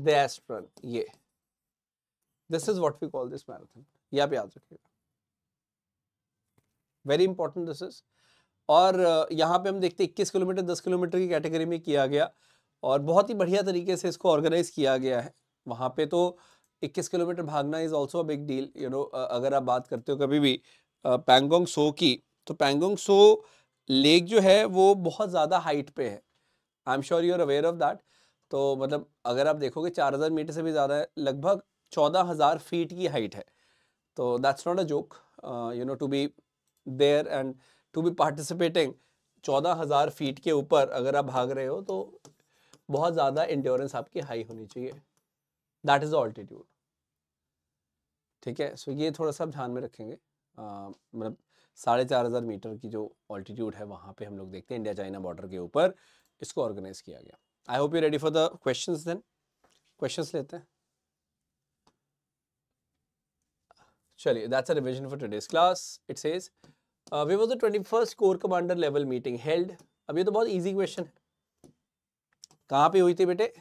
दैश ये this is what we call this marathon ये आप याद रखिएगा वेरी इंपॉर्टेंट दिस इज और यहाँ पे हम देखते हैं इक्कीस किलोमीटर दस किलोमीटर की कैटेगरी में किया गया और बहुत ही बढ़िया तरीके से इसको ऑर्गेनाइज किया गया है वहाँ पे तो 21 किलोमीटर भागना is also big deal you know अगर आप बात करते हो कभी भी पैंगोंग सो की तो पैंगोंग सो लेक जो है वो बहुत ज़्यादा हाइट पे है I am sure you are aware of that तो मतलब अगर आप देखोगे चार हज़ार मीटर से भी ज़्यादा है लगभग चौदह हज़ार फीट की हाइट है तो that's not a joke you know to be there and to be participating चौदह हज़ार फीट के ऊपर अगर आप भाग रहे हो तो बहुत ज़्यादा इंड्योरेंस आपकी हाई होनी चाहिए दैट इज़ ऑल्टीट्यूड ठीक है सो so ये थोड़ा सा ध्यान में रखेंगे uh, मतलब साढ़े चार हज़ार मीटर की जो ऑल्टीट्यूड है वहाँ पे हम लोग देखते हैं इंडिया चाइना बॉर्डर के ऊपर इसको ऑर्गेनाइज किया गया I hope you ready for the question then question लेते हैं चलिए that's a revision for today's class it says we was the first corps commander level meeting held अब ये तो बहुत ईजी क्वेश्चन है कहाँ पे हुई थी बेटे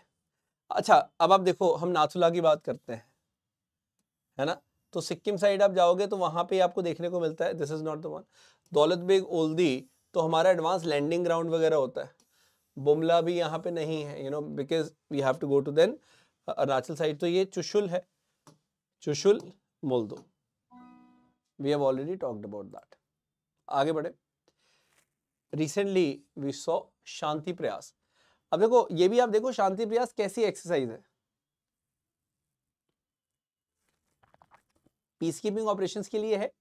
अच्छा अब आप देखो हम नाथुला की बात करते हैं है ना तो सिक्किम साइड आप जाओगे तो वहाँ पे आपको देखने को मिलता है this is not the one Daulat Beg Oldi तो हमारा एडवांस लैंडिंग ग्राउंड वगैरह होता है बुमला भी यहाँ पे नहीं है you know because we have to go to then Arunachal side तो ये चुशुल है Chushul Moldo we have already talked about that आगे बढ़े रिसेंटली वी सॉ शांति प्रयास अब देखो ये भी आप देखो शांति प्रयास कैसी एक्सरसाइज है पीस कीपिंग ऑपरेशन के लिए है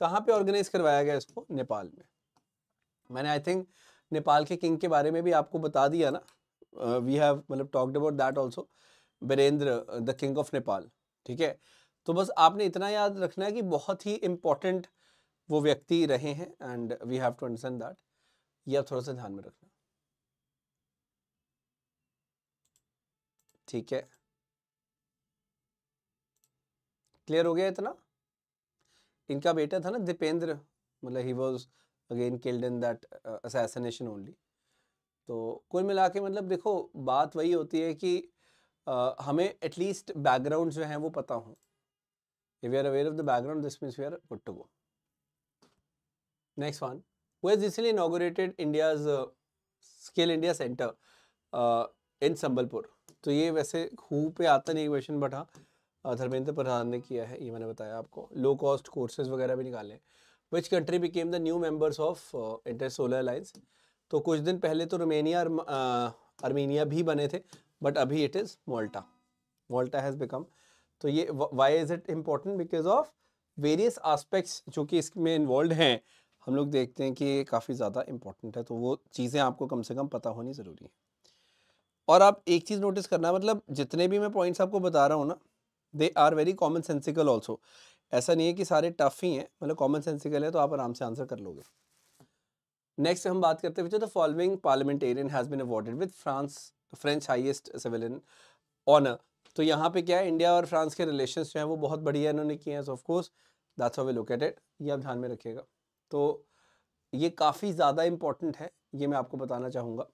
कहाँ पे ऑर्गेनाइज करवाया गया इसको नेपाल में मैंने आई थिंक नेपाल के किंग के बारे में भी आपको बता दिया ना वी हैव मतलब talked about that also Birendra the king of Nepal ठीक है तो बस आपने इतना याद रखना है कि बहुत ही इम्पोर्टेंट वो व्यक्ति रहे हैं and we have to understand that ये आप थोड़ा सा ध्यान में रखना ठीक है क्लियर हो गया इतना इनका बेटा था ना दीपेंद्र मतलब he was again killed in that assassination only तो कुल मिला के मतलब देखो बात वही होती है कि uh, हमें एटलीस्ट बैकग्राउंड जो है वो पता हो if you are aware of the background this means we are good to go next one वो is recently inaugurated India's skill India centre in Sambalpur तो ये वैसे हु पे आता नहीं क्वेश्चन बट हाँ uh, धर्मेंद्र प्रधान ने किया है ये मैंने बताया आपको लो कॉस्ट कोर्सेज वगैरह भी निकाले हैं which country became the new members of inter solar alliance तो कुछ दिन पहले तो रोमेनिया और uh, भी बने थे बट अभी it is Malta Malta has become तो ये why is it important because of various aspects जो कि इसमें इन्वॉल्व हैं हम लोग देखते हैं कि काफ़ी ज़्यादा इंपॉर्टेंट है तो वो चीज़ें आपको कम से कम पता होनी ज़रूरी है और आप एक चीज़ नोटिस करना मतलब जितने भी मैं पॉइंट्स आपको बता रहा हूँ ना they are very common sensical also ऐसा नहीं है कि सारे टफ ही हैं मतलब कॉमन सेंसिकल है तो आप आराम से आंसर कर लोगे नेक्स्ट हम बात करते हैं following parliamentarian has been awarded with France French highest civilian honour तो यहाँ पे क्या है इंडिया और फ्रांस के रिलेशन जो हैं वो बहुत बढ़िया इन्होंने किए हैं so of course that's way look ये आप ध्यान में रखिएगा तो ये काफ़ी ज़्यादा इम्पॉर्टेंट है ये मैं आपको बताना चाहूँगा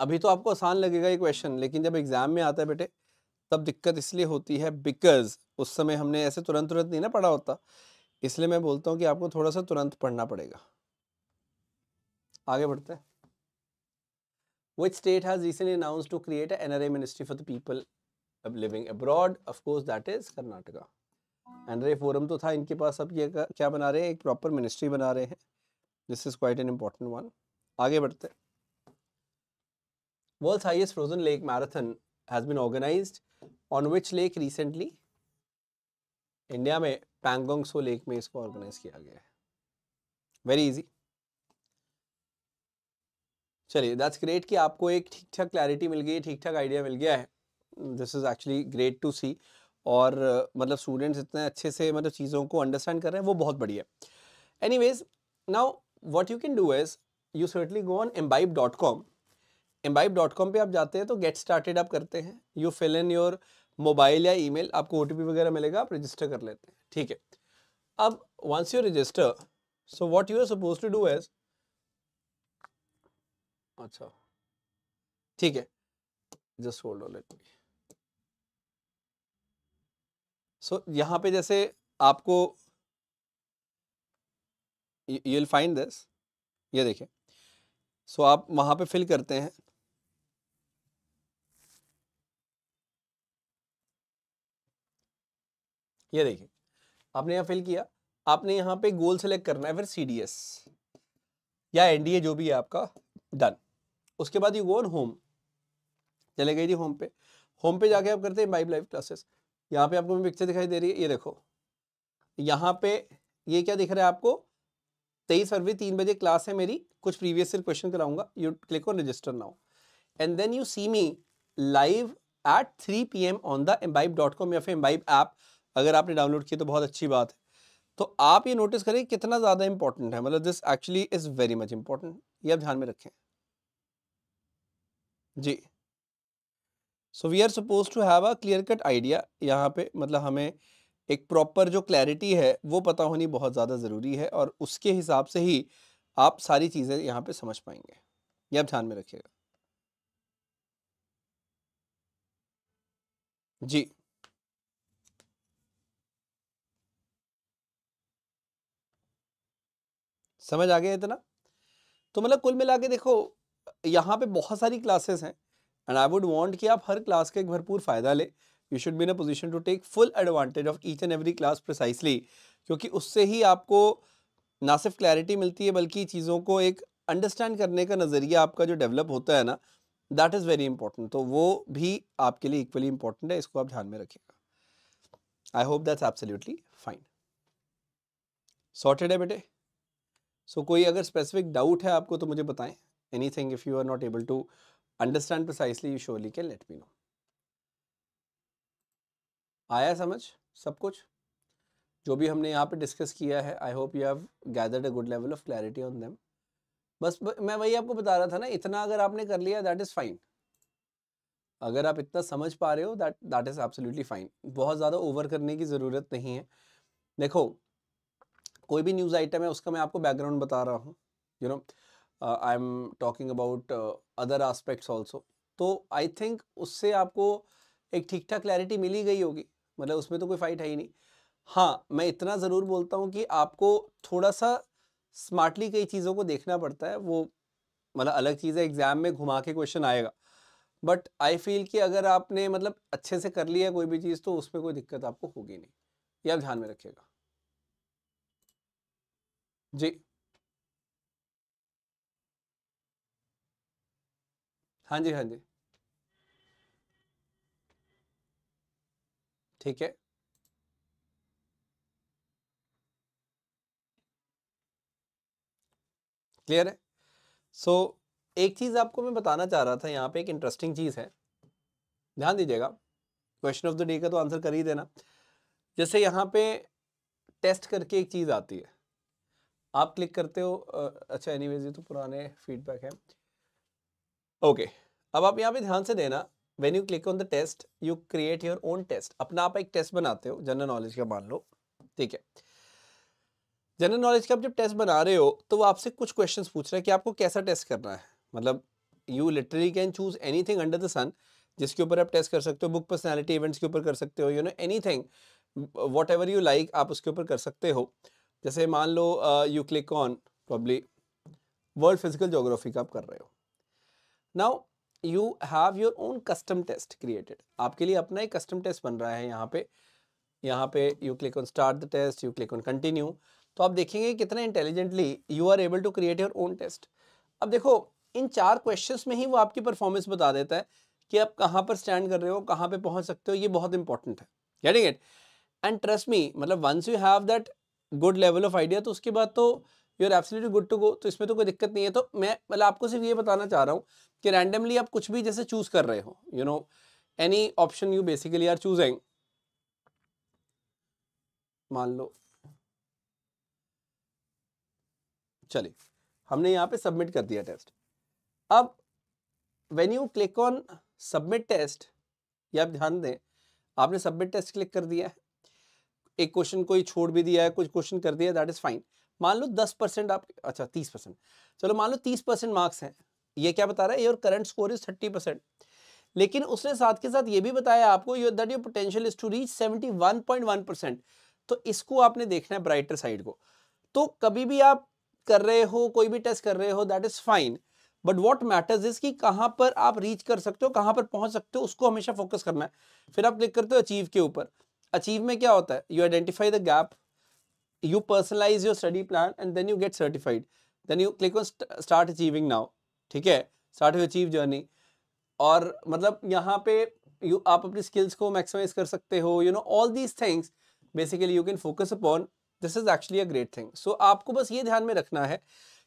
अभी तो आपको आसान लगेगा ये क्वेश्चन लेकिन जब एग्ज़ाम में आता है बेटे तब दिक्कत इसलिए होती है बिकॉज उस समय हमने ऐसे तुरंत तुरंत नहीं ना पढ़ा होता इसलिए मैं बोलता हूँ कि आपको थोड़ा सा तुरंत पढ़ना पड़ेगा आगे बढ़ते हैं which state has recently announced to create an NRA ministry for the people living abroad? Of course, that is Karnataka. NRA forum तो था इनके पास अब ये क्या बना रहे हैं एक प्रॉपर मिनिस्ट्री बना रहे हैं this is quite an important one आगे बढ़ते world highest frozen lake marathon has been organised on which lake recently India में पैंगोंग सो लेक में इसको ऑर्गेनाइज किया गया है वेरी इजी चलिए दैट्स ग्रेट कि आपको एक ठीक ठाक क्लैरिटी मिल गई ठीक ठाक आइडिया मिल गया है this is actually great to see और मतलब स्टूडेंट्स इतने अच्छे से मतलब चीज़ों को अंडरस्टैंड कर रहे हैं वो बहुत बढ़िया है anyways now what you can do is you certainly go on Embibe dot com Embibe dot com पर आप जाते हैं तो गेट स्टार्टेड आप करते हैं you fill in your mobile या ईमेल आपको ओ वगैरह मिलेगा आप रजिस्टर कर लेते हैं ठीक है अब once you register so what you are suppose to do as अच्छा ठीक है just hold on let so यहाँ पे जैसे आपको यू विल फाइंड दिस ये देखिए सो so, आप वहाँ पे फिल करते हैं ये देखिए आपने यहाँ फिल किया आपने यहाँ पे गोल सेलेक्ट करना है फिर सी या एनडीए जो भी है आपका डन उसके बाद यू गो ऑन होम चले गए जी होम पे होम पे जाके आप करते हैं माइब लाइव क्लासेस यहाँ पे आपको पिक्चर दिखाई दे रही है ये देखो यहाँ पे ये क्या दिख रहा है आपको तेईस फरवरी तीन बजे क्लास है मेरी कुछ प्रीवियस ईयर क्वेश्चन कराऊंगा you click on register now and then you see me live at three P M on the Embibe dot com या फिर एम्बाइब ऐप अगर आपने डाउनलोड किया तो बहुत अच्छी बात है तो आप ये नोटिस करें कितना ज़्यादा इंपॉर्टेंट है मतलब this actually is very much important ये आप ध्यान में रखें जी so we are suppose to have a clear cut idea यहाँ पे मतलब हमें एक प्रॉपर जो क्लैरिटी है वो पता होनी बहुत ज़्यादा ज़रूरी है और उसके हिसाब से ही आप सारी चीज़ें यहाँ पे समझ पाएंगे ये आप ध्यान में रखिएगा जी समझ आ गया इतना तो मतलब कुल मिला के देखो यहाँ पे बहुत सारी क्लासेस हैं एंड आई वुड वांट कि आप हर क्लास का एक भरपूर फ़ायदा ले you should be in a position to take full advantage of each and every class precisely क्योंकि उससे ही आपको ना सिर्फ क्लैरिटी मिलती है बल्कि चीज़ों को एक अंडरस्टैंड करने का नज़रिया आपका जो डेवलप होता है ना दैट इज़ वेरी इंपॉर्टेंट तो वो भी आपके लिए इक्वली इंपॉर्टेंट है इसको आप ध्यान में रखिएगा I hope that's absolutely fine sorted है बेटे सो so, कोई अगर स्पेसिफिक डाउट है आपको तो मुझे बताएं anything if you are not able to understand precisely you surely can let me know आया समझ सब कुछ जो भी हमने यहाँ पे डिस्कस किया है I hope you have gathered a good level of clarity on them बस मैं वही आपको बता रहा था ना इतना अगर आपने कर लिया दैट इज़ फाइन अगर आप इतना समझ पा रहे हो that that is absolutely fine बहुत ज़्यादा ओवर करने की ज़रूरत नहीं है देखो कोई भी न्यूज़ आइटम है उसका मैं आपको बैकग्राउंड बता रहा हूँ you know I am talking about other aspects also तो आई थिंक उससे आपको एक ठीक ठाक क्लैरिटी मिली गई होगी मतलब उसमें तो कोई फाइट है ही नहीं हाँ मैं इतना ज़रूर बोलता हूँ कि आपको थोड़ा सा स्मार्टली कई चीज़ों को देखना पड़ता है वो मतलब अलग चीज़ है एग्ज़ाम में घुमा के क्वेश्चन आएगा बट आई फील कि अगर आपने मतलब अच्छे से कर लिया कोई भी चीज़ तो उसमें कोई दिक्कत आपको होगी नहीं ये आप ध्यान में रखिएगा जी हाँ जी हाँ जी ठीक है क्लियर है सो so, एक चीज़ आपको मैं बताना चाह रहा था यहाँ पे एक इंटरेस्टिंग चीज़ है ध्यान दीजिएगा क्वेश्चन ऑफ द डे का तो आंसर कर ही देना जैसे यहाँ पे टेस्ट करके एक चीज़ आती है आप क्लिक करते हो अच्छा एनीवेज ये तो पुराने फीडबैक है ओके okay. अब आप यहाँ पे ध्यान से देना when you click on the test you create your own test अपना आप एक टेस्ट बनाते हो जनरल नॉलेज का मान लो ठीक है जनरल नॉलेज का आप जब टेस्ट बना रहे हो तो वो आपसे कुछ क्वेश्चंस पूछ रहा है कि आपको कैसा टेस्ट करना है मतलब you literally can choose anything under the sun जिसके ऊपर आप टेस्ट कर सकते हो बुक पर्सनैलिटी इवेंट्स के ऊपर कर सकते हो you know anything whatever you like आप उसके ऊपर कर सकते हो जैसे मान लो you click on probably world physical geography का आप कर रहे हो now you have your own custom test created आपके लिए अपना ही कस्टम टेस्ट बन रहा है यहाँ पे यहाँ पे you click on start the test you click on continue तो आप देखेंगे कितना intelligently you are able to create your own test अब देखो इन चार क्वेश्चंस में ही वो आपकी परफॉर्मेंस बता देता है कि आप कहाँ पर स्टैंड कर रहे हो कहाँ पे पहुँच सकते हो ये बहुत इंपॉर्टेंट है getting it and trust me मतलब once you have that good level of idea तो उसके बाद तो you are absolutely good to go तो इसमें तो कोई दिक्कत नहीं है तो मैं मतलब आपको सिर्फ ये बताना चाह रहा हूँ कि रैंडमली आप कुछ भी जैसे चूज़ कर रहे हो you know any option you basically are choosing मान लो चलिए हमने यहाँ पे सबमिट कर दिया टेस्ट अब when you click on submit test ये आप ध्यान दें आपने सबमिट टेस्ट क्लिक कर दिया है एक क्वेश्चन कोई छोड़ भी दिया है कुछ क्वेश्चन कर दिया दैट इज़ फाइन मान लो दस परसेंट आप अच्छा तीस परसेंट चलो मान लो तीस परसेंट मार्क्स हैं ये क्या बता रहा है your current score is thirty percent लेकिन उसने साथ के साथ ये भी बताया आपको your that your potential is to reach seventy one point one percent तो इसको आपने देखना है ब्राइटर साइड को तो कभी भी आप कर रहे हो कोई भी टेस्ट कर रहे हो that is fine but what matters is कि कहाँ पर आप रीच कर सकते हो कहाँ पर पहुंच सकते हो उसको हमेशा फोकस करना है फिर आप क्लिक करते हो अचीव के ऊपर अचीव में क्या होता है you identify the gap you personalise your study plan and then you get certified then you click on start achieving now ठीक है स्टार्ट यू अचीव जर्नी और मतलब यहाँ पे यू आप अपनी स्किल्स को मैक्सिमाइज कर सकते हो you know all these things basically you can focus upon this is actually a great thing so आपको बस ये ध्यान में रखना है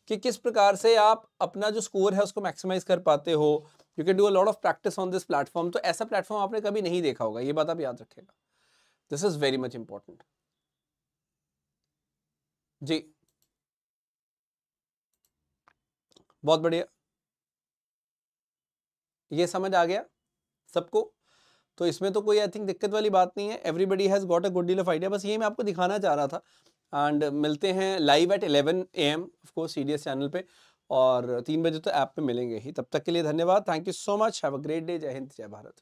कि किस प्रकार से आप अपना जो स्कोर है उसको मैक्सिमाइज कर पाते हो you can do a lot of practice on this platform तो ऐसा प्लेटफॉर्म आपने कभी नहीं देखा होगा ये बात आप याद रखेगा this is very much important जी बहुत बढ़िया ये समझ आ गया सबको तो इसमें तो कोई आई थिंक दिक्कत वाली बात नहीं है everybody has got a good deal of idea बस ये मैं आपको दिखाना चाह रहा था एंड मिलते हैं live at 11 A M of course C D channel पे और तीन बजे तो ऐप पे मिलेंगे ही तब तक के लिए धन्यवाद thank you so much have a great day जय हिंद जय भारत